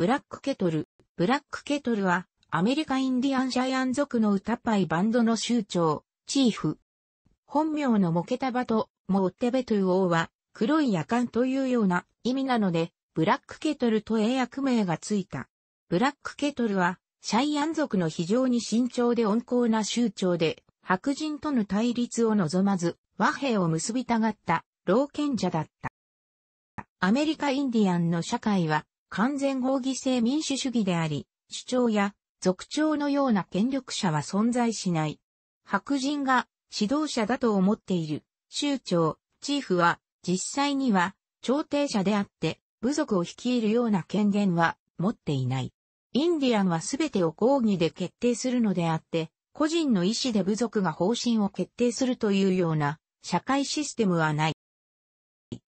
ブラックケトル。ブラックケトルは、アメリカインディアンシャイアン族の歌っイいバンドの州長、チーフ。本名のモケタバと、モッテベトゥ王は、黒い夜間というような意味なので、ブラックケトルと英訳名がついた。ブラックケトルは、シャイアン族の非常に慎重で温厚な州長で、白人との対立を望まず、和平を結びたがった、老賢者だった。アメリカインディアンの社会は、完全合議制民主主義であり、主張や族長のような権力者は存在しない。白人が指導者だと思っている州長、チーフは実際には朝廷者であって部族を率いるような権限は持っていない。インディアンはすべてを合議で決定するのであって、個人の意思で部族が方針を決定するというような社会システムはない。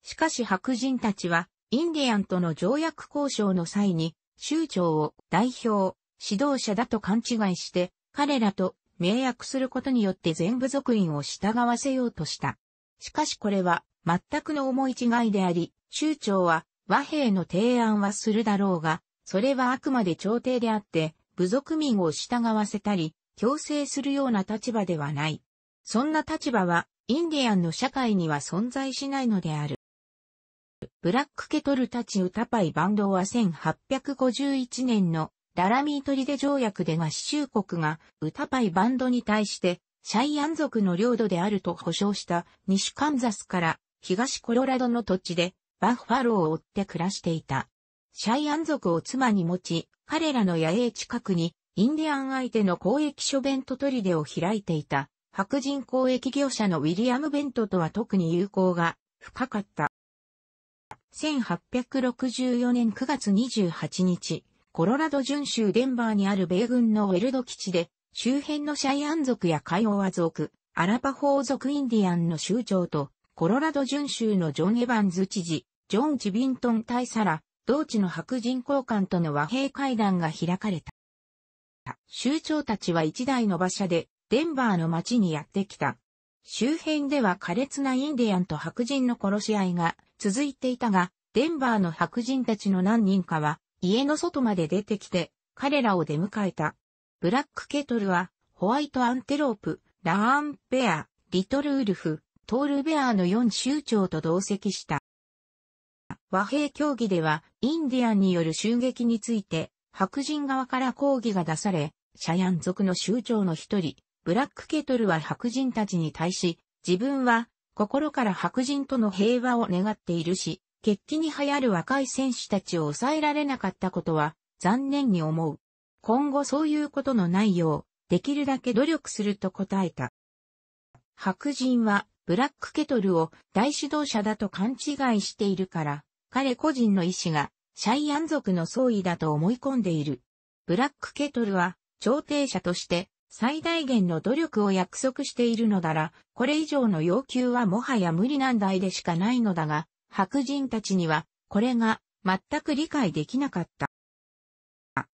しかし白人たちはインディアンとの条約交渉の際に、州長を代表、指導者だと勘違いして、彼らと盟約することによって全部族員を従わせようとした。しかしこれは全くの思い違いであり、州長は和平の提案はするだろうが、それはあくまで朝廷であって、部族民を従わせたり、強制するような立場ではない。そんな立場は、インディアンの社会には存在しないのである。ブラックケトルたち歌パイバンドは1851年のダラミートリデ条約で合衆国が歌パイバンドに対してシャイアン族の領土であると保証した西カンザスから東コロラドの土地でバッファローを追って暮らしていた。シャイアン族を妻に持ち、彼らの野営近くにインディアン相手の交易書ベントトリデを開いていた白人交易業者のウィリアム・ベントとは特に友好が深かった。1864年9月28日、コロラド準州デンバーにある米軍のウェルド基地で、周辺のシャイアン族やカイオワ族、アラパホー族インディアンの州長と、コロラド準州のジョン・エヴァンズ知事、ジョン・チビントン大佐ら、同地の白人交換との和平会談が開かれた。州長たちは一台の馬車で、デンバーの町にやってきた。周辺では苛烈なインディアンと白人の殺し合いが続いていたが、デンバーの白人たちの何人かは家の外まで出てきて彼らを出迎えた。ブラックケトルはホワイトアンテロープ、ラーンベア、リトルウルフ、トールベアの4州長と同席した。和平協議ではインディアンによる襲撃について白人側から抗議が出され、シャヤン族の州長の一人、ブラックケトルは白人たちに対し、自分は心から白人との平和を願っているし、決起に流行る若い選手たちを抑えられなかったことは残念に思う。今後そういうことのないよう、できるだけ努力すると答えた。白人はブラックケトルを大指導者だと勘違いしているから、彼個人の意志がシャイアン族の総意だと思い込んでいる。ブラックケトルは調停者として最大限の努力を約束しているのなら、これ以上の要求はもはや無理難題でしかないのだが、白人たちには、これが全く理解できなかった。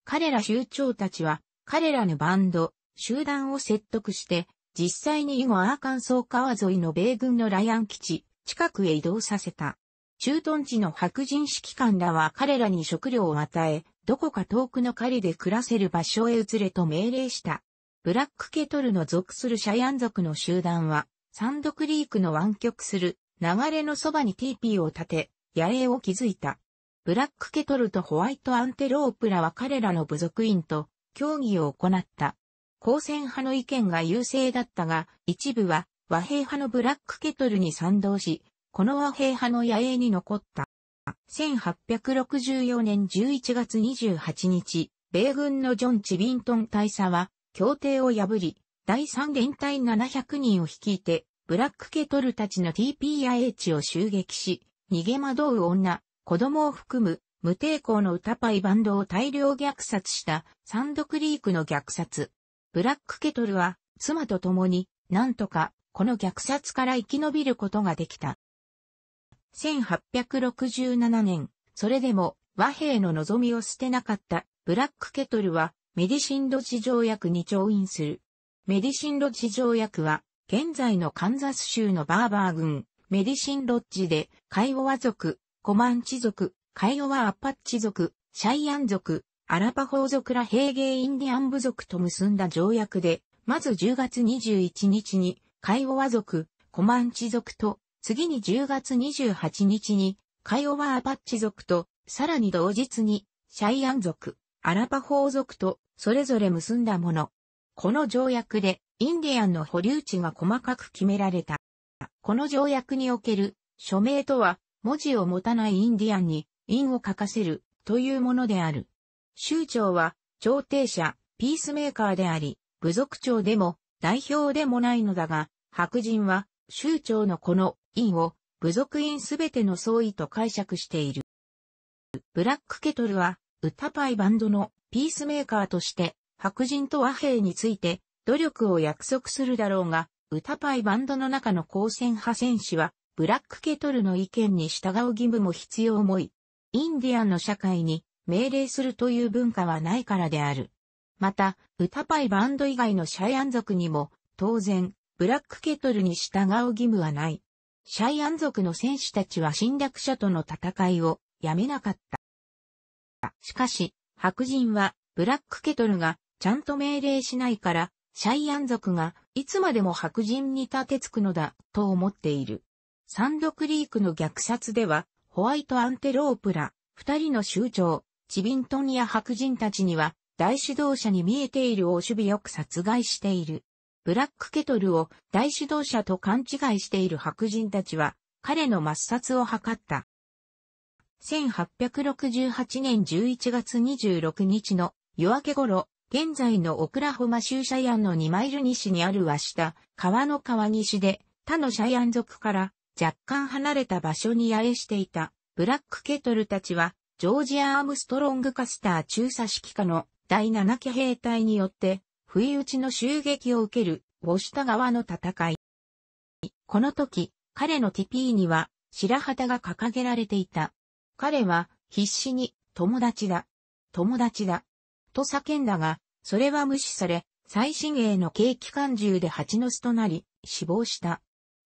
彼ら酋長たちは、彼らのバンド、集団を説得して、実際に以後アーカンソー川沿いの米軍のライアン基地、近くへ移動させた。駐屯地の白人指揮官らは彼らに食料を与え、どこか遠くの狩りで暮らせる場所へ移れと命令した。ブラックケトルの属するシャヤン族の集団は、サンドクリークの湾曲する流れのそばにティーピーを立て、野営を築いた。ブラックケトルとホワイトアンテロープラは彼らの部族員と協議を行った。抗戦派の意見が優勢だったが、一部は和平派のブラックケトルに賛同し、この和平派の野営に残った。1864年11月28日、米軍のジョン・チビントン大佐は、協定を破り、第3連隊700人を率いて、ブラックケトルたちの TPIH を襲撃し、逃げ惑う女、子供を含む無抵抗の歌パイバンドを大量虐殺したサンドクリークの虐殺。ブラックケトルは妻と共になんとかこの虐殺から生き延びることができた。1867年、それでも和平の望みを捨てなかったブラックケトルはメディシンロジ条約に調印する。メディシンロジ条約は、現在のカンザス州のバーバー軍、メディシンロッジで、カイオワ族、コマンチ族、カイオワアッパッチ族、シャイアン族、アラパホー族ら平芸インディアン部族と結んだ条約で、まず10月21日に、カイオワ族、コマンチ族と、次に10月28日に、カイオワアパッチ族と、さらに同日に、シャイアン族、アラパホー族と、それぞれ結んだもの。この条約で、インディアンの保留地が細かく決められた。この条約における、署名とは、文字を持たないインディアンに、印を書かせる、というものである。州長は、調停者、ピースメーカーであり、部族長でも、代表でもないのだが、白人は、州長のこの、印を、部族員すべての総意と解釈している。ブラックケトルは、歌パイバンドのピースメーカーとして白人と和平について努力を約束するだろうが、歌パイバンドの中の光線派戦士は、ブラックケトルの意見に従う義務も必要もい。インディアンの社会に命令するという文化はないからである。また、歌パイバンド以外のシャイアン族にも、当然、ブラックケトルに従う義務はない。シャイアン族の戦士たちは侵略者との戦いをやめなかった。しかし、白人は、ブラックケトルが、ちゃんと命令しないから、シャイアン族が、いつまでも白人に立てつくのだ、と思っている。サンドクリークの虐殺では、ホワイトアンテロープラ、二人の酋長、チビントンや白人たちには、大指導者に見えているを守備よく殺害している。ブラックケトルを大指導者と勘違いしている白人たちは、彼の抹殺を図った。1868年11月26日の夜明け頃、現在のオクラホマ州シャイアンの2マイル西にある和下、川の川西で、他のシャイアン族から若干離れた場所に野営していたブラックケトルたちは、ジョージア・アームストロング・カスター中佐指揮下の第7家兵隊によって、不意打ちの襲撃を受ける、ウォシュタ川の戦い。この時、彼のティピーには、白旗が掲げられていた。彼は必死に友達だ、友達だ、と叫んだが、それは無視され、最新鋭の景気関銃で蜂の巣となり、死亡した。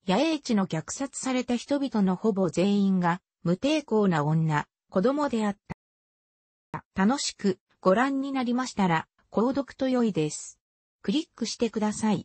野営地の虐殺された人々のほぼ全員が、無抵抗な女、子供であった。楽しくご覧になりましたら、購読と良いです。クリックしてください。